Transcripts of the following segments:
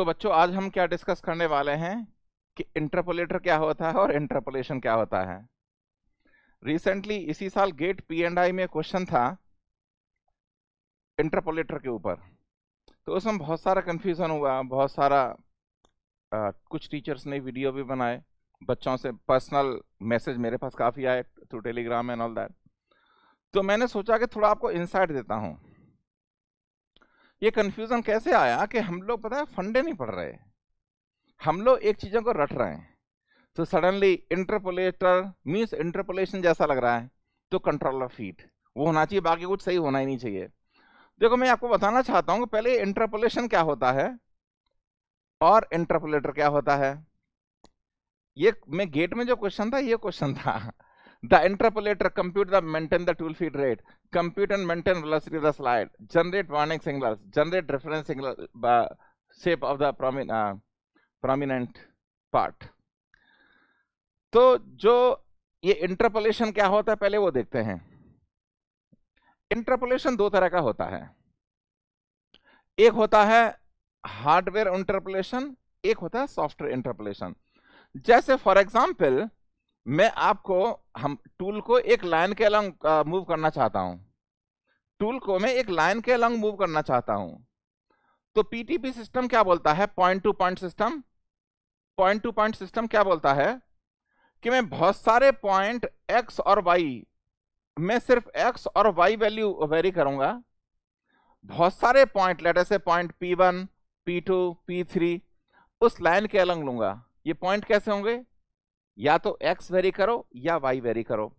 तो बच्चों आज हम क्या डिस्कस करने वाले हैं कि इंटरपोलेटर क्या होता है और इंटरपोलेशन क्या होता है रिसेंटली इसी साल गेट पी एंड आई में क्वेश्चन था इंटरपोलेटर के ऊपर तो उसमें बहुत सारा कन्फ्यूज़न हुआ बहुत सारा आ, कुछ टीचर्स ने वीडियो भी बनाए बच्चों से पर्सनल मैसेज मेरे पास काफ़ी आए through Telegram and all that तो मैंने सोचा कि थोड़ा आपको इंसाइट देता हूँ ये कन्फ्यूज़न कैसे आया कि हम लोग पता है फंडे नहीं पढ़ रहे हम लोग एक चीज़ों को रट रहे हैं तो सडनली इंटरपोलेटर मीन्स इंटरपोलेशन जैसा लग रहा है तो कंट्रोल ऑफ हीट वो होना चाहिए बाकी कुछ सही होना ही नहीं चाहिए देखो मैं आपको बताना चाहता हूँ पहले इंटरपोलेशन क्या होता है और इंटरपोलेटर क्या होता है ये मैं गेट में जो क्वेश्चन था ये क्वेश्चन था The interpolator compute the maintain the tool feed rate, compute and maintain velocity of the slide, generate warning signals, generate reference signal uh, shape of the promin uh, prominent part. तो जो ये interpolation क्या होता है पहले वो देखते हैं इंटरपोलेशन दो तरह का होता है एक होता है हार्डवेयर इंटरपोलेशन एक होता है सॉफ्टवेयर इंटरपोलेशन जैसे फॉर एग्जांपल मैं आपको हम टूल को एक लाइन के अलॉन्ग मूव uh, करना चाहता हूं टूल को मैं एक लाइन के अलॉन्ग मूव करना चाहता हूं तो पीटीपी सिस्टम क्या बोलता है point to point system point to point system क्या बोलता है कि मैं बहुत सारे पॉइंट एक्स और वाई मैं सिर्फ एक्स और वाई वैल्यू वेरी करूंगा बहुत सारे पॉइंट लेटर से point P one P two P three उस लाइन के अलग लूंगा ये पॉइंट कैसे होंगे या तो एक्स वेरी करो या वाई वेरी करो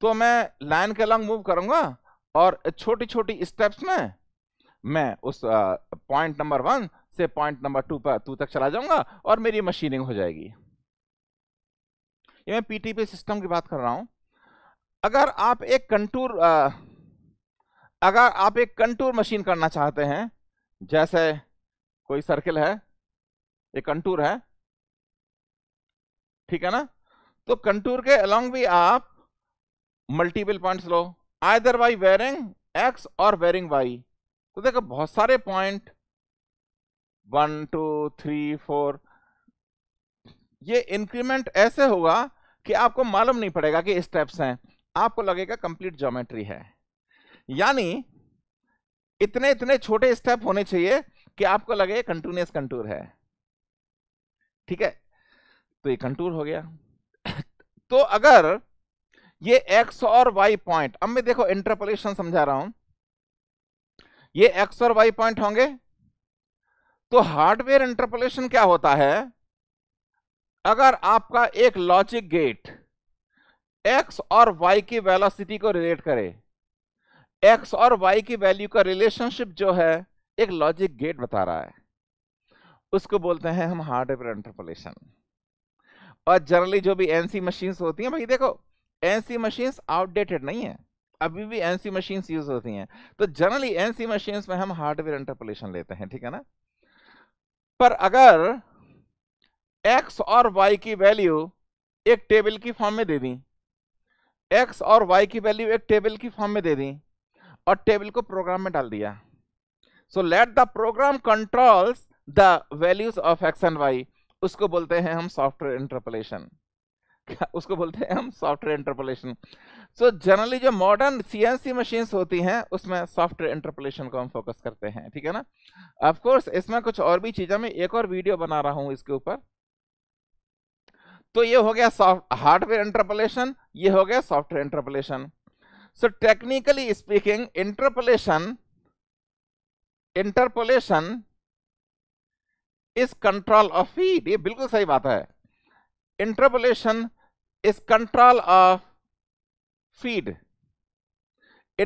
तो मैं लाइन के अलॉन्ग मूव करूंगा और छोटी छोटी स्टेप्स में मैं उस पॉइंट नंबर वन से पॉइंट नंबर टू पर टू तक चला जाऊंगा और मेरी मशीनिंग हो जाएगी ये मैं पीटीपी सिस्टम की बात कर रहा हूं अगर आप एक कंटूर अगर आप एक कंटूर मशीन करना चाहते हैं जैसे कोई सर्किल है एक कंटूर है ठीक है ना तो कंटूर के अलोंग भी आप मल्टीपल पॉइंट्स लो आइदर वाई वेरिंग एक्स और वेरिंग वाई तो देखो बहुत सारे point one two three four ये इंक्रीमेंट ऐसे होगा कि आपको मालूम नहीं पड़ेगा कि स्टेप्स हैं आपको लगेगा कंप्लीट ज्योमेट्री है यानी इतने इतने छोटे स्टेप होने चाहिए कि आपको लगे कंटिन्यूस कंटूर है ठीक है तो ये कंटूर हो गया तो अगर ये एक्स और वाई पॉइंट अब मैं देखो इंटरपोलेशन समझा रहा हूं ये एक्स और वाई पॉइंट होंगे तो हार्डवेयर इंटरपोलेशन क्या होता है अगर आपका एक लॉजिक गेट एक्स और वाई की वेलोसिटी को रिलेट करे एक्स और वाई की वैल्यू का रिलेशनशिप जो है एक लॉजिक गेट बता रहा है उसको बोलते हैं हम हार्डवेयर इंटरपोलेशन और जनरली जो भी एनसी मशीन्स होती हैं भाई देखो एनसी मशीन्स आउटडेटेड नहीं है अभी भी एनसी मशीन्स यूज होती हैं तो जनरली एनसी मशीन्स में हम हार्डवेयर इंटरपोलेशन लेते हैं ठीक है ना पर अगर एक्स और वाई की वैल्यू एक टेबल की फॉर्म में दे दी एक्स और वाई की वैल्यू एक टेबल की फॉर्म में दे दी और टेबल को प्रोग्राम में डाल दिया so let the program controls the values of X and Y उसको बोलते हैं हम सॉफ्टवेयर इंटरपोलेशन उसको बोलते हैं हम सॉफ्टवेयर इंटरपोलेशन सो जनरली जो मॉडर्न सीएनसी मशीन्स होती हैं उसमें सॉफ्टवेयर इंटरपोलेशन को हम फोकस करते हैं ठीक है ना ऑफ कोर्स इसमें कुछ और भी चीज़ें मैं एक और वीडियो बना रहा हूं इसके ऊपर तो ये हो गया सॉफ्ट हार्डवेयर इंटरपोलेशन ये हो गया software interpolation so technically speaking interpolation interpolation is control of feed ये बिल्कुल सही बात है interpolation is control of feed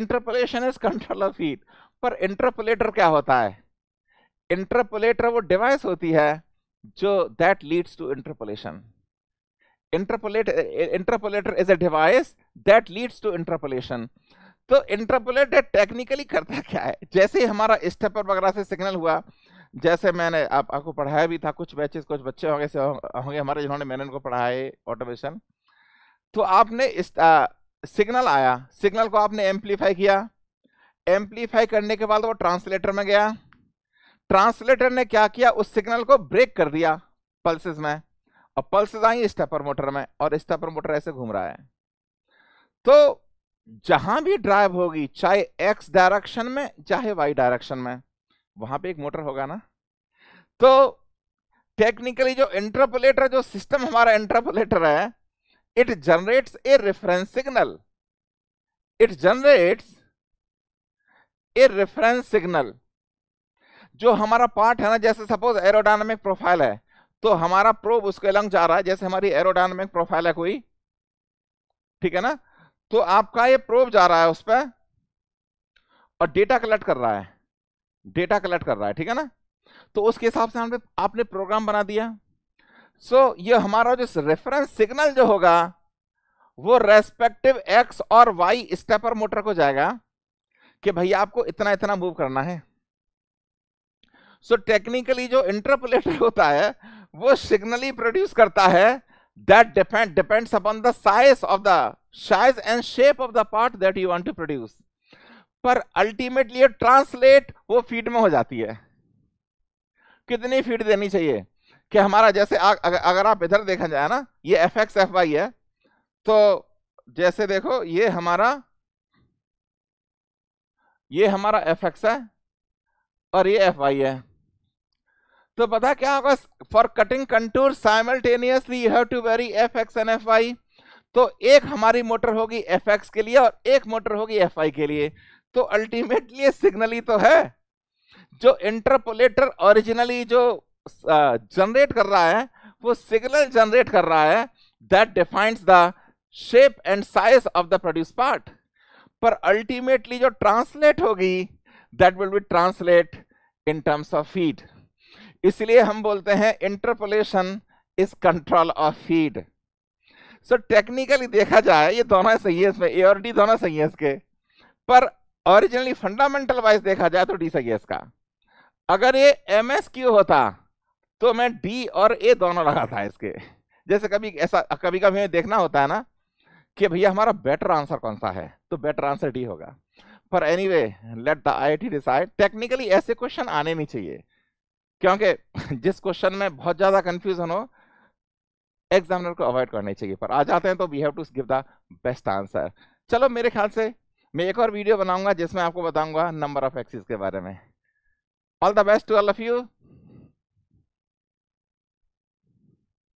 interpolation is control of feed पर इंटरपोलेटर क्या होता है इंटरपोलेटर वो डिवाइस होती है जो that leads to interpolation interpolate interpolator is a device that leads to interpolation तो इंटरपोलेटर टेक्निकली करता क्या है जैसे हमारा स्टेपर वगैरह से सिग्नल हुआ जैसे मैंने आप आपको पढ़ाया भी था कुछ बैचेस कुछ बच्चे होंगे से होंगे हमारे जिन्होंने मैंने उनको पढ़ाए ऑटोमेशन तो आपने इस सिग्नल आया सिग्नल को आपने एम्पलीफाई किया एम्पलीफाई करने के बाद वो ट्रांसलेटर में गया ट्रांसलेटर ने क्या किया उस सिग्नल को ब्रेक कर दिया पल्सेस में और पल्सेस आई स्टेपर मोटर में और स्टेपर मोटर ऐसे घूम रहा है तो जहां भी ड्राइव होगी चाहे एक्स डायरेक्शन में चाहे वाई डायरेक्शन में वहां पे एक मोटर होगा ना तो टेक्निकली जो इंटरपोलेटर जो सिस्टम हमारा इंटरपोलेटर है it generates a reference signal it generates a reference signal जो हमारा पार्ट है ना जैसे सपोज एरोडायनामिक प्रोफाइल है तो हमारा प्रोब उसके अलग जा रहा है जैसे हमारी एरोडायनामिक प्रोफाइल है कोई ठीक है ना तो आपका ये प्रोब जा रहा है उस पर और डेटा कलेक्ट कर रहा है डेटा कलेक्ट कर रहा है ठीक है ना तो उसके हिसाब से हम आपने प्रोग्राम बना दिया सो so, ये हमारा जो रेफरेंस सिग्नल जो होगा वो रेस्पेक्टिव एक्स और वाई स्टेपर मोटर को जाएगा कि भैया आपको इतना इतना मूव करना है सो so, टेक्निकली जो इंटरपोलेटर होता है वो सिग्नली प्रोड्यूस करता है that depend depends upon the size of the size and shape of the part that you want to produce पर अल्टीमेटली ट्रांसलेट वो फीड में हो जाती है कितनी फीड देनी चाहिए कि हमारा जैसे आ, अगर, अगर आप इधर देखा जाए ना ये एफ एक्स एफ वाई है तो जैसे देखो ये हमारा ये हमारा एफ एक्स है और ये एफ वाई है तो पता क्या होगा for cutting contour simultaneously you have to vary F X and F Y तो एक हमारी मोटर होगी एफ एक्स के लिए और एक मोटर होगी एफ वाई के लिए तो अल्टीमेटली ये सिग्नल ही तो है जो इंटरपोलेटर ओरिजिनली जो जनरेट कर रहा है वो सिग्नल जनरेट कर रहा है that defines the shape and size of the produce part पर अल्टीमेटली जो ट्रांसलेट होगी that will be translate in terms of feed इसलिए हम बोलते हैं interpolation is control of feed so technically देखा जाए ये दोनों सही है इसमें ए और डी दोनों सही है इसके पर ओरिजिनली फंडामेंटल वाइज देखा जाए तो डी सगेस का अगर ये एम एस क्यू होता तो मैं डी और ए दोनों लगाता इसके जैसे कभी ऐसा कभी कभी देखना होता है ना कि भैया हमारा बेटर आंसर कौन सा है तो बेटर आंसर डी होगा पर anyway let the I T decide technically ऐसे क्वेश्चन आने नहीं चाहिए क्योंकि जिस क्वेश्चन में बहुत ज़्यादा कन्फ्यूजन हो एग्जामिनर को अवॉइड करना चाहिए पर आ जाते हैं तो we have to give the best answer चलो मेरे ख्याल से मैं एक और वीडियो बनाऊंगा जिसमें आपको बताऊंगा नंबर ऑफ एक्सिस के बारे में all the best to all of you